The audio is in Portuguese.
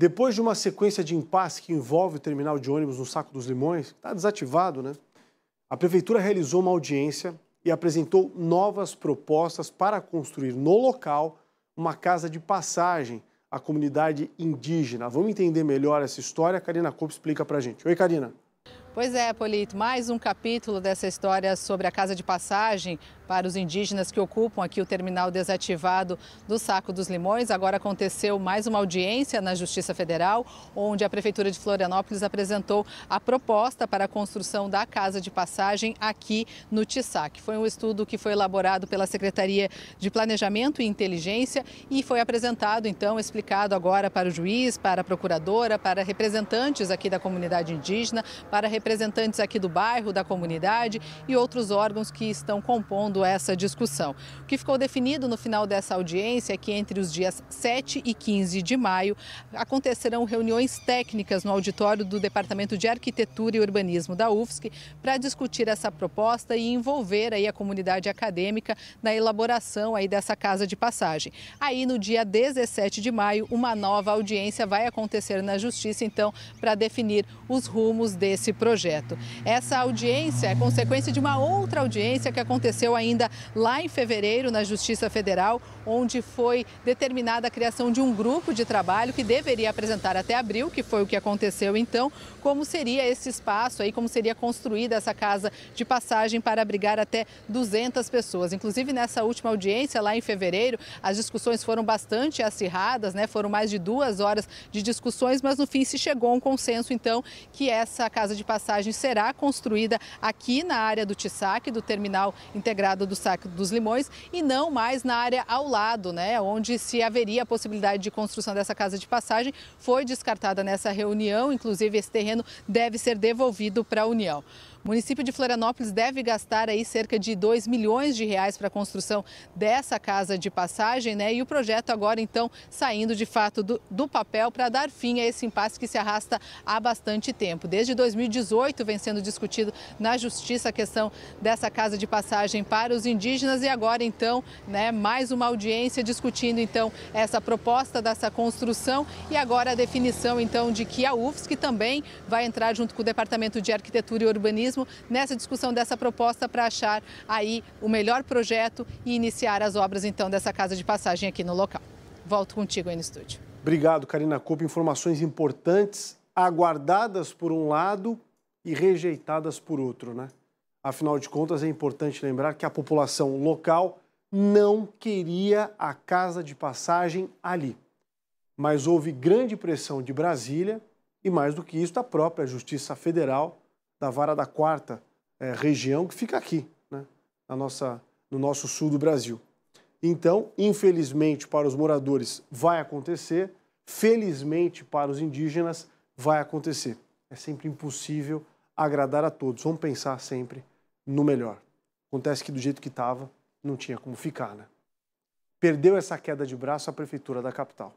Depois de uma sequência de impasse que envolve o terminal de ônibus no Saco dos Limões, está desativado, né? A prefeitura realizou uma audiência e apresentou novas propostas para construir no local uma casa de passagem à comunidade indígena. Vamos entender melhor essa história? A Karina Coupe explica para a gente. Oi, Karina. Pois é, Polito, mais um capítulo dessa história sobre a casa de passagem para os indígenas que ocupam aqui o terminal desativado do Saco dos Limões. Agora aconteceu mais uma audiência na Justiça Federal, onde a Prefeitura de Florianópolis apresentou a proposta para a construção da casa de passagem aqui no TISAC. Foi um estudo que foi elaborado pela Secretaria de Planejamento e Inteligência e foi apresentado, então, explicado agora para o juiz, para a procuradora, para representantes aqui da comunidade indígena, para representantes aqui do bairro, da comunidade e outros órgãos que estão compondo essa discussão. O que ficou definido no final dessa audiência é que entre os dias 7 e 15 de maio acontecerão reuniões técnicas no auditório do Departamento de Arquitetura e Urbanismo da UFSC para discutir essa proposta e envolver aí a comunidade acadêmica na elaboração aí dessa casa de passagem. Aí no dia 17 de maio, uma nova audiência vai acontecer na Justiça, então, para definir os rumos desse projeto projeto. Essa audiência é consequência de uma outra audiência que aconteceu ainda lá em fevereiro na Justiça Federal, onde foi determinada a criação de um grupo de trabalho que deveria apresentar até abril, que foi o que aconteceu então, como seria esse espaço aí, como seria construída essa casa de passagem para abrigar até 200 pessoas. Inclusive nessa última audiência lá em fevereiro, as discussões foram bastante acirradas, né? Foram mais de duas horas de discussões, mas no fim se chegou a um consenso então que essa casa de passagem passagem será construída aqui na área do TISAC, do Terminal Integrado do Sac dos Limões, e não mais na área ao lado, né, onde se haveria a possibilidade de construção dessa casa de passagem. Foi descartada nessa reunião, inclusive esse terreno deve ser devolvido para a União. O município de Florianópolis deve gastar aí cerca de 2 milhões de reais para a construção dessa casa de passagem, né? E o projeto agora, então, saindo de fato do, do papel para dar fim a esse impasse que se arrasta há bastante tempo. Desde 2018 vem sendo discutido na Justiça a questão dessa casa de passagem para os indígenas e agora, então, né, mais uma audiência discutindo, então, essa proposta dessa construção e agora a definição, então, de que a UFSC também vai entrar junto com o Departamento de Arquitetura e Urbanismo urbanismo nessa discussão dessa proposta para achar aí o melhor projeto e iniciar as obras então dessa casa de passagem aqui no local. Volto contigo aí no estúdio. Obrigado, Karina Coupe. Informações importantes, aguardadas por um lado e rejeitadas por outro, né? Afinal de contas, é importante lembrar que a população local não queria a casa de passagem ali. Mas houve grande pressão de Brasília e, mais do que isso, da própria Justiça Federal, da vara da quarta é, região, que fica aqui, né, na nossa, no nosso sul do Brasil. Então, infelizmente para os moradores vai acontecer, felizmente para os indígenas vai acontecer. É sempre impossível agradar a todos. Vamos pensar sempre no melhor. Acontece que do jeito que estava, não tinha como ficar, né? Perdeu essa queda de braço a prefeitura da capital.